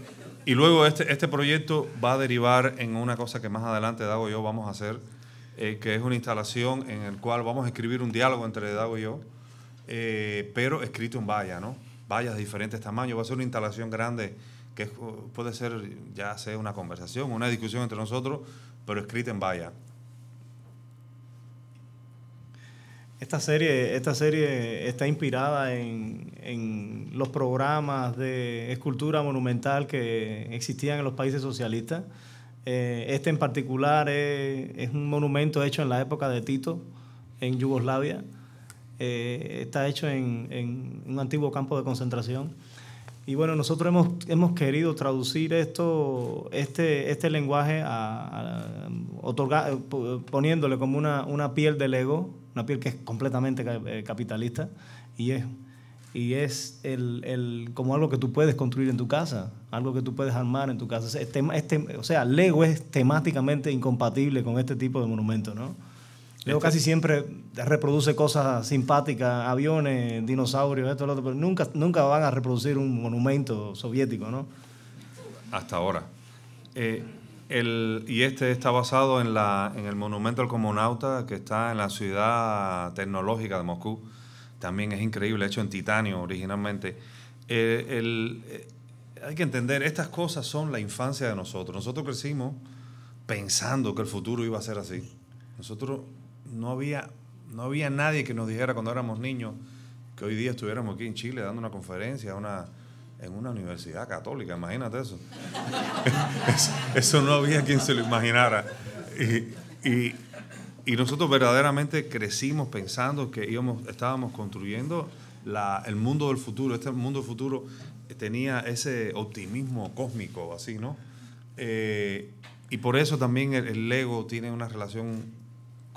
luego este, este proyecto va a derivar en una cosa que más adelante Dago y yo vamos a hacer, eh, que es una instalación en la cual vamos a escribir un diálogo entre Dago y yo, eh, pero escrito en valla, ¿no? Vallas de diferentes tamaños. Va a ser una instalación grande que puede ser ya sea una conversación, una discusión entre nosotros, pero escrita en valla. Esta serie, está inspirada en, los programas de escultura monumental que existían en los países socialistas. Eh, este en particular es, un monumento hecho en la época de Tito, en Yugoslavia. Eh, está hecho en un antiguo campo de concentración. Y bueno, nosotros hemos, hemos querido traducir esto, este, este lenguaje a, eh, poniéndole como una, una piel del ego, una piel que es completamente eh, capitalista, y es, y es el, como algo que tú puedes construir en tu casa, algo que tú puedes armar en tu casa. o sea, el ego es temáticamente incompatible con este tipo de monumento, ¿no? casi siempre reproduce cosas simpáticas, aviones, dinosaurios, esto, lo otro, pero nunca, nunca van a reproducir un monumento soviético, ¿no? Hasta ahora. Eh, el, y este está basado en, la, en el monumento al Comunauta, que está en la ciudad tecnológica de Moscú. También es increíble, hecho en titanio originalmente. Eh, el, eh, hay que entender, estas cosas son la infancia de nosotros. Nosotros crecimos pensando que el futuro iba a ser así. Nosotros no había, no había nadie que nos dijera cuando éramos niños que hoy día estuviéramos aquí en Chile dando una conferencia una, en una universidad católica, imagínate eso. (laughs) eso, no había quien se lo imaginara. Y, nosotros verdaderamente crecimos pensando que íbamos, estábamos construyendo el mundo del futuro. Este mundo del futuro tenía ese optimismo cósmico, así, ¿no? Eh, y por eso también el, el, Lego tiene una relación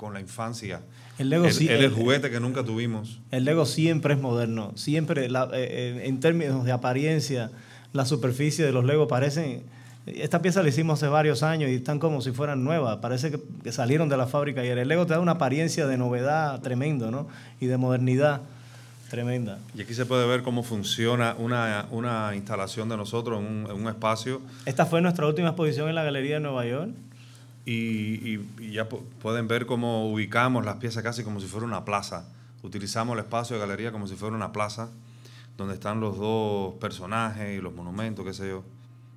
con la infancia. El Lego el, sí, el, juguete que nunca tuvimos. El Lego siempre es moderno. Siempre, eh, en términos de apariencia, la superficie de los Lego parecen... Esta pieza la hicimos hace varios años y están como si fueran nuevas. Parece que, salieron de la fábrica ayer. El Lego te da una apariencia de novedad tremendo, ¿no? Y de modernidad tremenda. Y aquí se puede ver cómo funciona una, instalación de nosotros en un espacio. Esta fue nuestra última exposición en la Galería de Nueva York y, ya pueden ver cómo ubicamos las piezas casi como si fuera una plaza. Utilizamos el espacio de galería como si fuera una plaza, donde están los dos personajes y los monumentos, qué sé yo.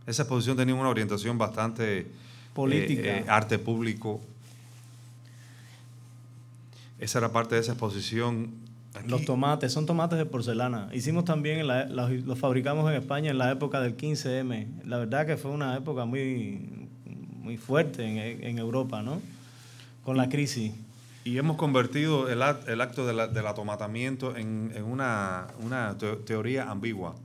Esa exposición tenía una orientación bastante... Eh, Política. Eh, arte público. Esa era parte de esa exposición. Los tomates, son tomates de porcelana. Hicimos también, los, fabricamos en España en la época del 15M. La verdad que fue una época muy, muy fuerte en, en Europa, ¿no? Con la crisis. Y hemos convertido el, el acto de la, del atomatamiento en, en una, una, teoría ambigua.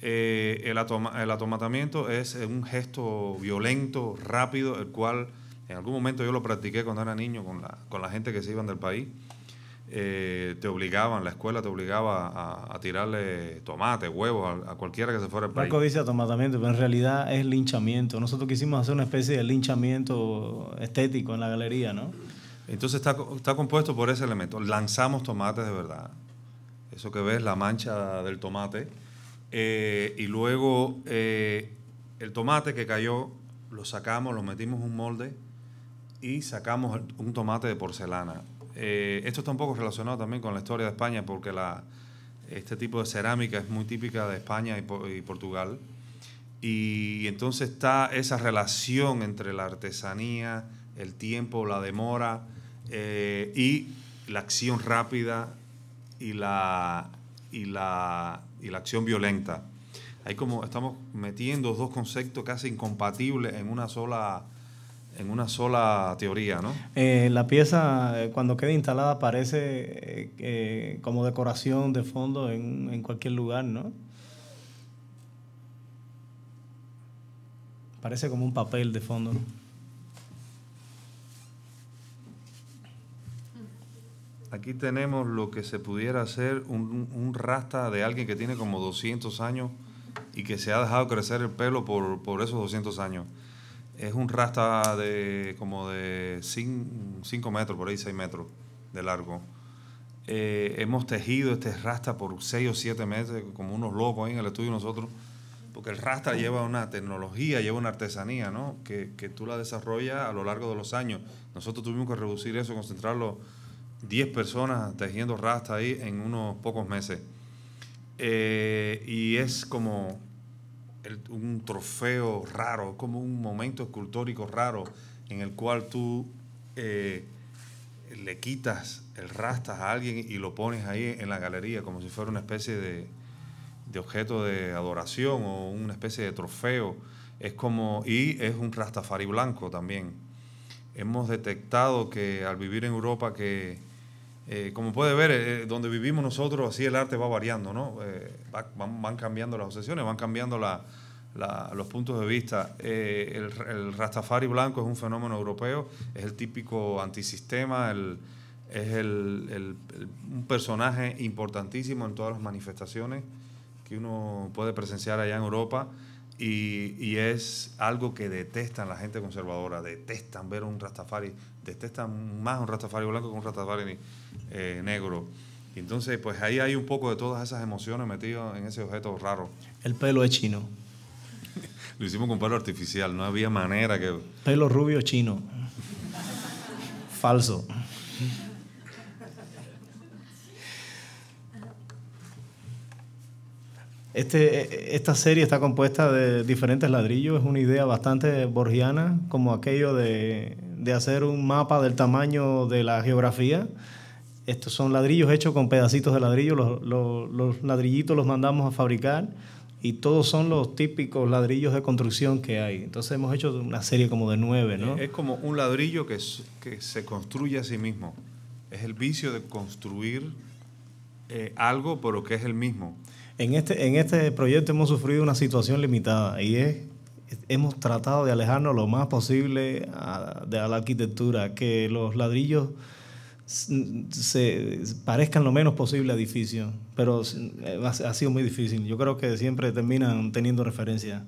Eh, el, atoma, el, atomatamiento es un gesto violento, rápido, el cual en algún momento yo lo practiqué cuando era niño con la, con la gente que se iban del país eh, te obligaban, la escuela te obligaba a, tirarle tomate, huevos a, cualquiera que se fuera del país. Marco dice tomatamiento, pero en realidad es linchamiento. Nosotros quisimos hacer una especie de linchamiento estético en la galería, ¿no? Entonces está, está compuesto por ese elemento. Lanzamos tomates de verdad. Eso que ves, la mancha del tomate. Eh, y luego eh, el tomate que cayó, lo sacamos, lo metimos en un molde y sacamos un tomate de porcelana eh, esto está un poco relacionado también con la historia de España, porque este tipo de cerámica es muy típica de España y, Portugal. Y entonces está esa relación entre la artesanía, el tiempo, la demora eh, y la acción rápida y la, y la, la acción violenta. ahí como, estamos metiendo dos conceptos casi incompatibles en una sola en una sola teoría, ¿no? Eh, la pieza, eh, cuando queda instalada, parece eh, como decoración de fondo en, cualquier lugar, ¿no? Parece como un papel de fondo. Aquí tenemos lo que se pudiera hacer un, un rasta de alguien que tiene como 200 años y que se ha dejado crecer el pelo por, por esos 200 años es un rasta de como de 5 metros, por ahí 6 metros de largo. Eh, hemos tejido este rasta por 6 o 7 meses, como unos locos ahí en el estudio nosotros, porque el rasta lleva una tecnología, lleva una artesanía, ¿no? Que, que tú la desarrollas a lo largo de los años. Nosotros tuvimos que reducir eso, concentrarlo 10 personas tejiendo rasta ahí en unos pocos meses. Eh, y es como un trofeo raro, como un momento escultórico raro en el cual tú eh, le quitas el rastas a alguien y lo pones ahí en la galería como si fuera una especie de, de objeto de adoración o una especie de trofeo. Es como, y es un rastafari blanco también. Hemos detectado que al vivir en Europa que eh, como puede ver, eh, eh, donde vivimos nosotros, así el arte va variando, ¿no? van, cambiando las obsesiones, van cambiando los puntos de vista. El, Rastafari blanco es un fenómeno europeo, es el típico antisistema, es un personaje importantísimo en todas las manifestaciones que uno puede presenciar allá en Europa. Y, es algo que detestan la gente conservadora, detestan ver un Rastafari, detestan más un Rastafari blanco que un Rastafari eh, negro. entonces, pues ahí hay un poco de todas esas emociones metidas en ese objeto raro. El pelo es chino. (laughs) Lo hicimos con pelo artificial, no había manera que... Pelo rubio chino. Falso. Este, e, esta serie está compuesta de diferentes ladrillos, es una idea bastante borgiana, como aquello de, hacer un mapa del tamaño de la geografía. Estos son ladrillos hechos con pedacitos de ladrillo, los, ladrillitos los mandamos a fabricar y todos son los típicos ladrillos de construcción que hay. Entonces hemos hecho una serie como de nueve, ¿no? Es como un ladrillo que, que se construye a sí mismo. Es el vicio de construir eh, algo algo, lo que es el mismo. En este, en este proyecto hemos sufrido una situación limitada y hemos tratado de alejarnos lo más posible ah, de la arquitectura, que los ladrillos se, parezcan lo menos posible a edificios, pero eh, ha, ha, sido muy difícil. Yo creo que siempre terminan teniendo referencia.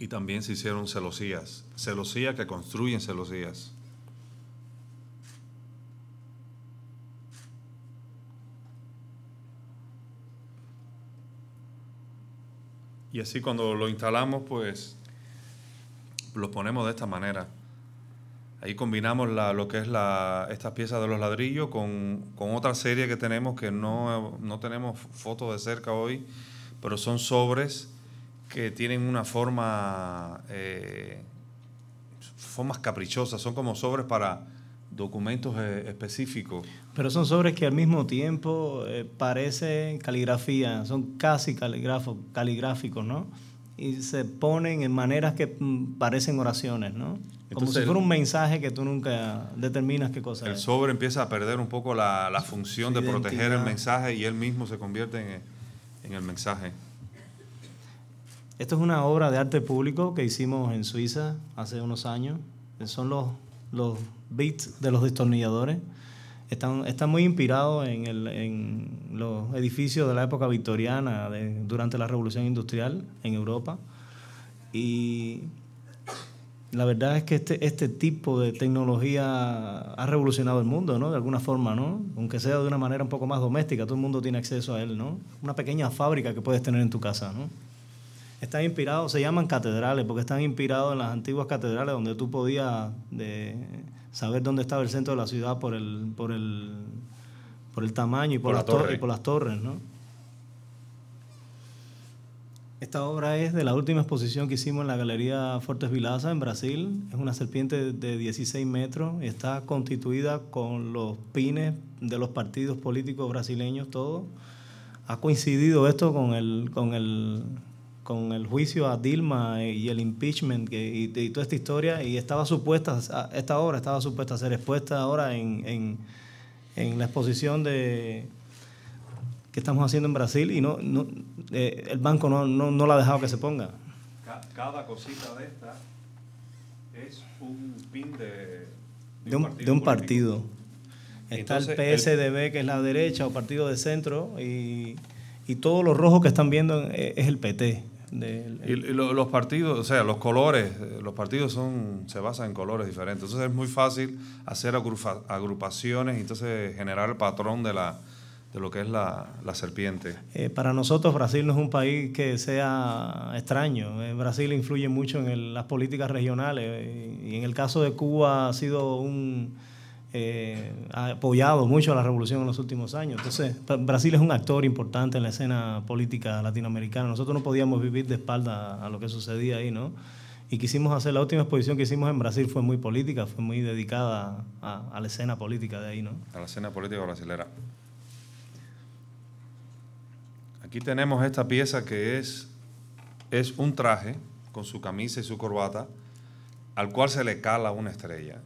Y también se hicieron celosías, celosías que construyen celosías. Y así cuando lo instalamos, pues los ponemos de esta manera. Ahí combinamos la, lo que es la, estas piezas de los ladrillos con, otra serie que tenemos que no, tenemos fotos de cerca hoy, pero son sobres que tienen una forma, eh, formas caprichosas, son como sobres para, documentos eh, específicos. Pero son sobres que al mismo tiempo eh, parecen caligrafía, son casi caligráficos, ¿no? Y se ponen en maneras que mm, parecen oraciones, ¿no? Como si fuera un mensaje que tú nunca determinas qué cosa el es. El sobre empieza a perder un poco la, función de proteger el mensaje y él mismo se convierte en, en el mensaje. Esto es una obra de arte público que hicimos en Suiza hace unos años. Son los los bits de los destornilladores están, están muy inspirados en, los edificios de la época victoriana durante la Revolución Industrial en Europa. Y la verdad es que este, este tipo de tecnología ha revolucionado el mundo, ¿no? De alguna forma, ¿no? Aunque sea de una manera un poco más doméstica, todo el mundo tiene acceso a él, ¿no? Una pequeña fábrica que puedes tener en tu casa, ¿no? están inspirados, se llaman catedrales, porque están inspirados en las antiguas catedrales donde tú podías saber dónde estaba el centro de la ciudad por el, por el, por el tamaño y por, las torres, Esta obra es de la última exposición que hicimos en la Galería Fortes Vilaza en Brasil. Es una serpiente de 16 metros. y Está constituida con los pines de los partidos políticos brasileños, todo. Ha coincidido esto con el, con el, con el juicio a Dilma y el impeachment que, y, toda esta historia, y estaba supuesta, esta obra estaba supuesta a ser expuesta ahora en, en, la exposición de que estamos haciendo en Brasil y no, eh, el banco no, no, la ha dejado que se ponga. Cada cosita de esta es un pin de, de, un, partido. Está el PSDB, que es la derecha, o partido de centro, y, y todos los rojos que están viendo eh, es el PT y, los partidos, o sea, los colores, eh, los partidos son se basan en colores diferentes. Entonces es muy fácil hacer agrupaciones y entonces generar el patrón de la de lo que es la, serpiente. Eh, para nosotros Brasil no es un país que sea extraño. Eh, Brasil influye mucho en las políticas regionales y en el caso de Cuba ha sido un, eh, ha apoyado mucho a la revolución en los últimos años. Entonces, Brasil es un actor importante en la escena política latinoamericana. Nosotros no podíamos vivir de espalda a lo que sucedía ahí, ¿no? Y quisimos hacer, la última exposición que hicimos en Brasil fue muy política, fue muy dedicada a, la escena política de ahí, ¿no? A la escena política brasilera. Aquí tenemos esta pieza que es, es un traje con su camisa y su corbata al cual se le cala una estrella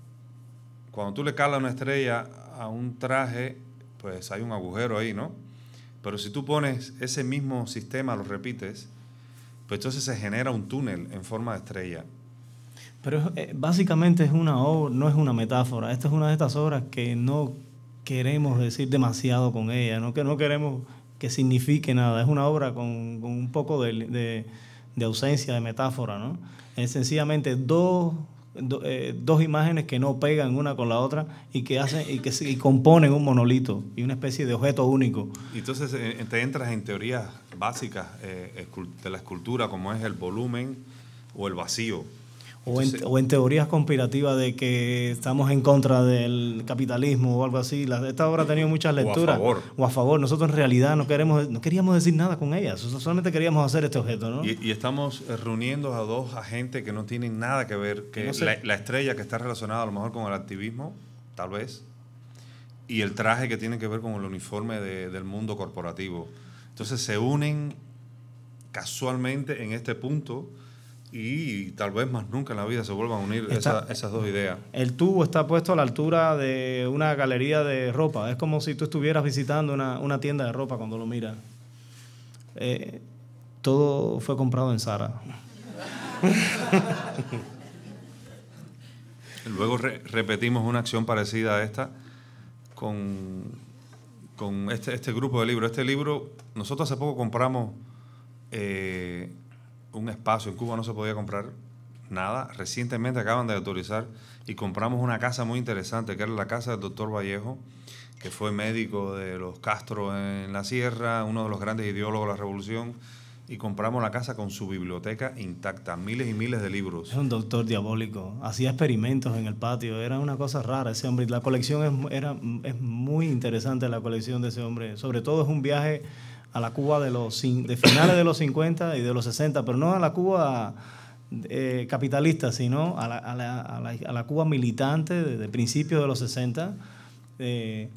cuando tú le calas una estrella a un traje, pues hay un agujero ahí, ¿no? Pero si tú pones ese mismo sistema, lo repites, pues entonces se genera un túnel en forma de estrella. Pero eh, básicamente es una obra, no es una metáfora. Esta es una de estas obras que no queremos decir demasiado con ella, ¿no? que no queremos que signifique nada. Es una obra con, un poco de, de, ausencia de metáfora. ¿no? Es sencillamente dos eh, dos imágenes que no pegan una con la otra y que hacen y que componen un monolito y una especie de objeto único. Entonces eh, te entras en teorías básicas eh, de la escultura como es el volumen o el vacío o, en, teorías conspirativas de que estamos en contra del capitalismo o algo así. esta obra ha tenido muchas lecturas. O a favor. O a favor. Nosotros en realidad no, queremos, no queríamos decir nada con ellas. Solamente queríamos hacer este objeto. ¿no? Y, estamos eh, reuniendo a dos agentes que no tienen nada que ver. Que la, estrella que está relacionada a lo mejor con el activismo, tal vez, y el traje que tiene que ver con el uniforme del mundo corporativo. Entonces se unen casualmente en este punto y tal vez más nunca en la vida se vuelvan a unir esas dos ideas. El tubo está puesto a la altura de una galería de ropa. Es como si tú estuvieras visitando una, tienda de ropa cuando lo miras. Eh, todo fue comprado en Zara. (laughs) Luego repetimos una acción parecida a esta con, con este, este, grupo de libros. Este libro, nosotros hace poco compramos... Eh, un espacio. En Cuba no se podía comprar nada. Recientemente acaban de autorizar y compramos una casa muy interesante, que era la casa del doctor Vallejo, que fue médico de los Castro en la Sierra, uno de los grandes ideólogos de la revolución. Y compramos la casa con su biblioteca intacta, miles y miles de libros. Era un doctor diabólico, hacía experimentos en el patio, era una cosa rara ese hombre. La colección era, es muy interesante, la colección de ese hombre. Sobre todo es un viaje a la Cuba de, los, de finales de los 50 y de los 60, pero no a la Cuba eh, capitalista, sino a la, a la, Cuba militante de, principios de los 60. Eh,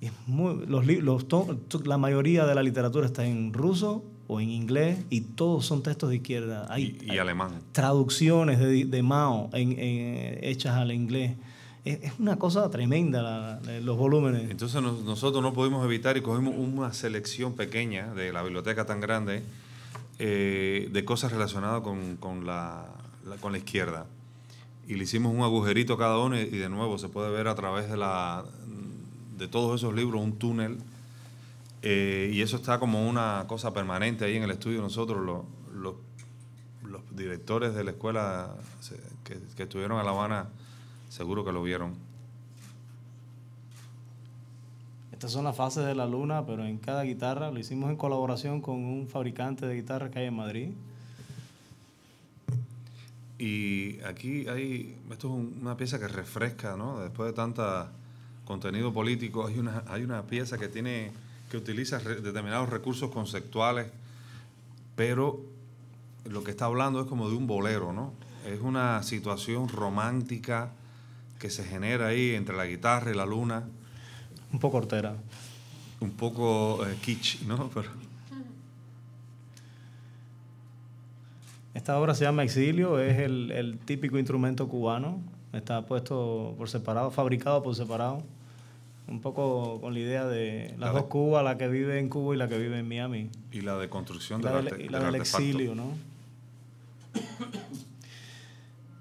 es los, los, la mayoría de la literatura está en ruso o en inglés y todos son textos de izquierda. Hay, y, alemán. Traducciones de, Mao en, hechas al inglés es una cosa tremenda los volúmenes. Entonces nosotros no pudimos evitar y cogimos una selección pequeña de la biblioteca tan grande eh, de cosas relacionadas con, con la, con la izquierda. Y le hicimos un agujerito cada uno y, de nuevo se puede ver a través de, la, de todos esos libros un túnel. Eh, y eso está como una cosa permanente ahí en el estudio. Nosotros, los, directores de la escuela que, estuvieron a La Habana, Seguro que lo vieron. Estas son las fases de la luna, pero en cada guitarra lo hicimos en colaboración con un fabricante de guitarras que hay en Madrid. Y aquí hay, esto es una pieza que refresca, ¿no? Después de tanto contenido político, hay una, hay una pieza que tiene, que utiliza determinados recursos conceptuales, pero lo que está hablando es como de un bolero, ¿no? Es una situación romántica que se genera ahí entre la guitarra y la luna. Un poco hortera. Un poco eh, kitsch, ¿no? (laughs) Pero... Esta obra se llama Exilio, es el, el, típico instrumento cubano, está puesto por separado, fabricado por separado, un poco con la idea de las dos cuba, Cubas, la que vive en Cuba y la que vive en Miami. Y la de construcción la arte, y la del exilio, ¿no?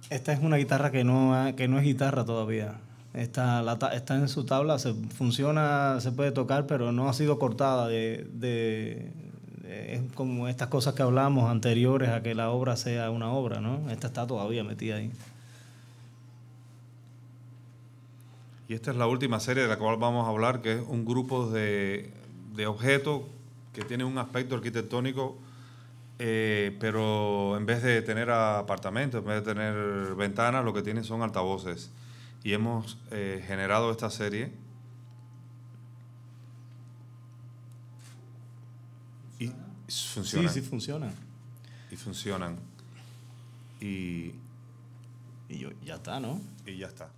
Esta es una guitarra que no, que no es guitarra todavía. Está, está en su tabla, se funciona, se puede tocar, pero no ha sido cortada de, de es como estas cosas que hablamos anteriores a que la obra sea una obra, ¿no? Esta está todavía metida ahí. Y esta es la última serie de la cual vamos a hablar, que es un grupo de, de objetos que tienen un aspecto arquitectónico eh, pero en vez de tener apartamentos, en vez de tener ventanas, lo que tienen son altavoces. Y hemos eh, generado esta serie. Y funciona. Sí, sí, funciona. Y funcionan. Y, y ya está, ¿no? Y ya está.